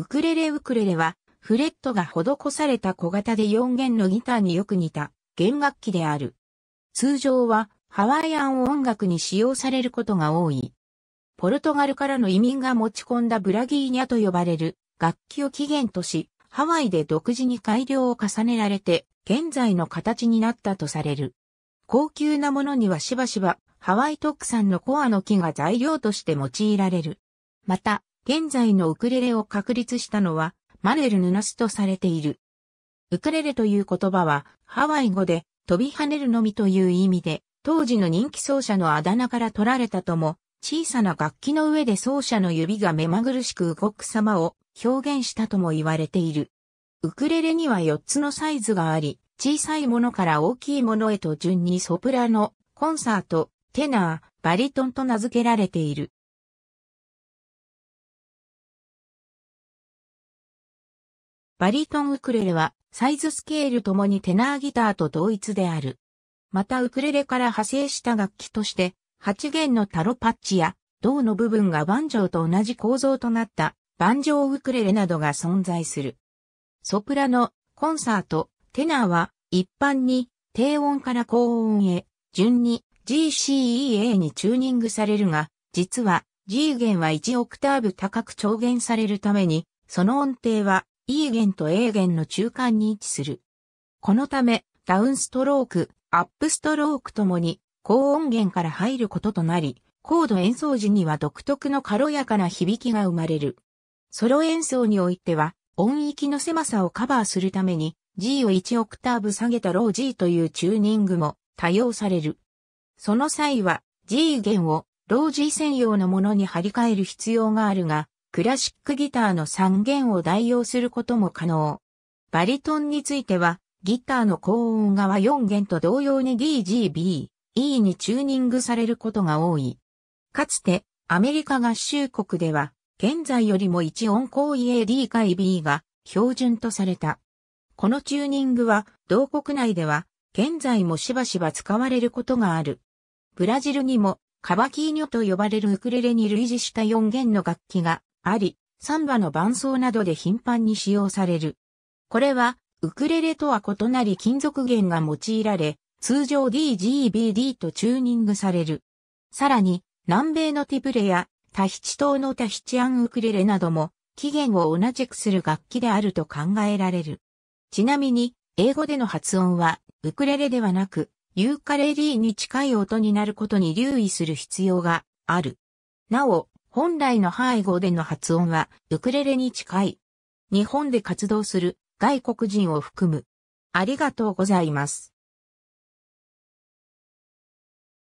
ウクレレウクレレは、フレットが施された小型で4弦のギターによく似た弦楽器である。通常はハワイアン音楽に使用されることが多い。ポルトガルからの移民が持ち込んだブラギーニャと呼ばれる楽器を起源とし、ハワイで独自に改良を重ねられて、現在の形になったとされる。高級なものにはしばしばハワイ特産のコアの木が材料として用いられる。また、現在のウクレレを確立したのは、マレル・ヌナスとされている。ウクレレという言葉は、ハワイ語で、飛び跳ねるのみという意味で、当時の人気奏者のあだ名から取られたとも、小さな楽器の上で奏者の指が目まぐるしく動く様を表現したとも言われている。ウクレレには4つのサイズがあり、小さいものから大きいものへと順にソプラノ、コンサート、テナー、バリトンと名付けられている。バリトンウクレレはサイズスケールともにテナーギターと同一である。またウクレレから派生した楽器として8弦のタロパッチや銅の部分がバンジョーと同じ構造となったバンジョーウクレレなどが存在する。ソプラノ、コンサート、テナーは一般に低音から高音へ順に GCEA にチューニングされるが、実は G 弦は1オクターブ高く調弦されるために、その音程は E 弦と A 弦の中間に位置する。このため、ダウンストローク、アップストロークともに、高音源から入ることとなり、コード演奏時には独特の軽やかな響きが生まれる。ソロ演奏においては、音域の狭さをカバーするために、G を1オクターブ下げたロー G というチューニングも多用される。その際は、G 弦をロー G 専用のものに張り替える必要があるが、クラシックギターの3弦を代用することも可能。バリトンについては、ギターの高音側4弦と同様に DGB、E にチューニングされることが多い。かつて、アメリカ合衆国では、現在よりも1音高位 AD 回 B が標準とされた。このチューニングは、同国内では、現在もしばしば使われることがある。ブラジルにも、カバキーニョと呼ばれるウクレレに類似した4弦の楽器があり、サンバの伴奏などで頻繁に使用される。これは、ウクレレとは異なり金属弦が用いられ、通常 DGBD とチューニングされる。さらに、南米のティブレやタヒチ島のタヒチアンウクレレなども、起源を同じくする楽器であると考えられる。ちなみに、英語での発音は、ウクレレではなく、ユーカレリーに近い音になることに留意する必要がある。なお、本来の背後での発音はウクレレに近い。日本で活動する外国人を含む。ありがとうございます。